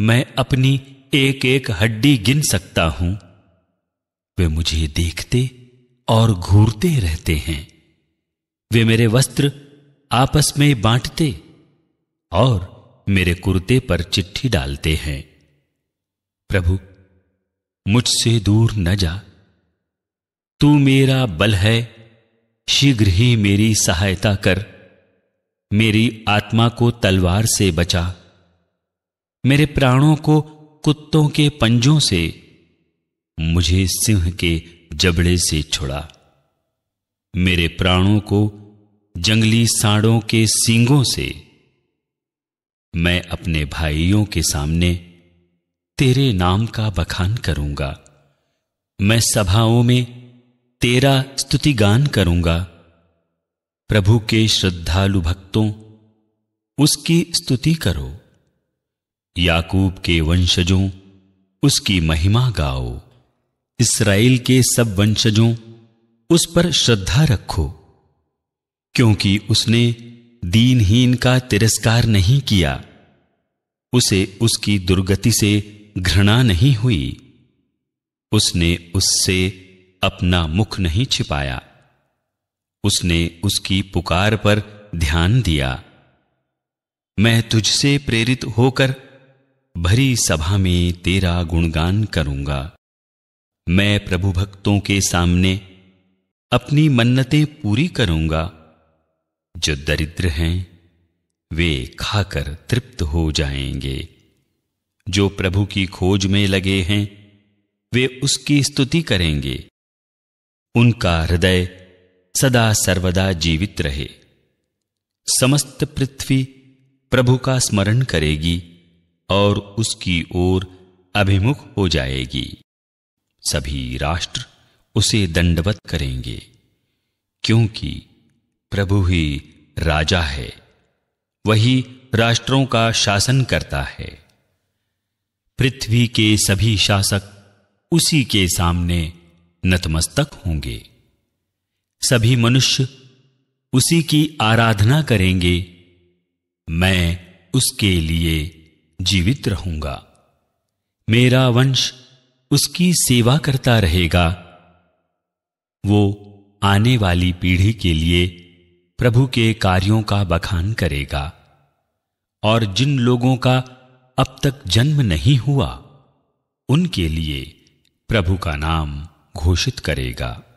मैं अपनी एक एक हड्डी गिन सकता हूं वे मुझे देखते और घूरते रहते हैं वे मेरे वस्त्र आपस में बांटते और मेरे कुर्ते पर चिट्ठी डालते हैं प्रभु मुझसे दूर न जा तू मेरा बल है शीघ्र ही मेरी सहायता कर मेरी आत्मा को तलवार से बचा मेरे प्राणों को कुत्तों के पंजों से मुझे सिंह के जबड़े से छुड़ा मेरे प्राणों को जंगली सांडों के सींगों से मैं अपने भाइयों के सामने तेरे नाम का बखान करूंगा मैं सभाओं में तेरा स्तुतिगान करूंगा प्रभु के श्रद्धालु भक्तों उसकी स्तुति करो याकूब के वंशजों उसकी महिमा गाओ इसराइल के सब वंशजों उस पर श्रद्धा रखो क्योंकि उसने दीनहीन का तिरस्कार नहीं किया उसे उसकी दुर्गति से घृणा नहीं हुई उसने उससे अपना मुख नहीं छिपाया उसने उसकी पुकार पर ध्यान दिया मैं तुझसे प्रेरित होकर भरी सभा में तेरा गुणगान करूंगा मैं प्रभु भक्तों के सामने अपनी मन्नतें पूरी करूंगा जो दरिद्र हैं वे खाकर तृप्त हो जाएंगे जो प्रभु की खोज में लगे हैं वे उसकी स्तुति करेंगे उनका हृदय सदा सर्वदा जीवित रहे समस्त पृथ्वी प्रभु का स्मरण करेगी और उसकी ओर अभिमुख हो जाएगी सभी राष्ट्र उसे दंडवत करेंगे क्योंकि प्रभु ही राजा है वही राष्ट्रों का शासन करता है पृथ्वी के सभी शासक उसी के सामने नतमस्तक होंगे सभी मनुष्य उसी की आराधना करेंगे मैं उसके लिए जीवित रहूंगा मेरा वंश उसकी सेवा करता रहेगा वो आने वाली पीढ़ी के लिए प्रभु के कार्यों का बखान करेगा और जिन लोगों का अब तक जन्म नहीं हुआ उनके लिए प्रभु का नाम घोषित करेगा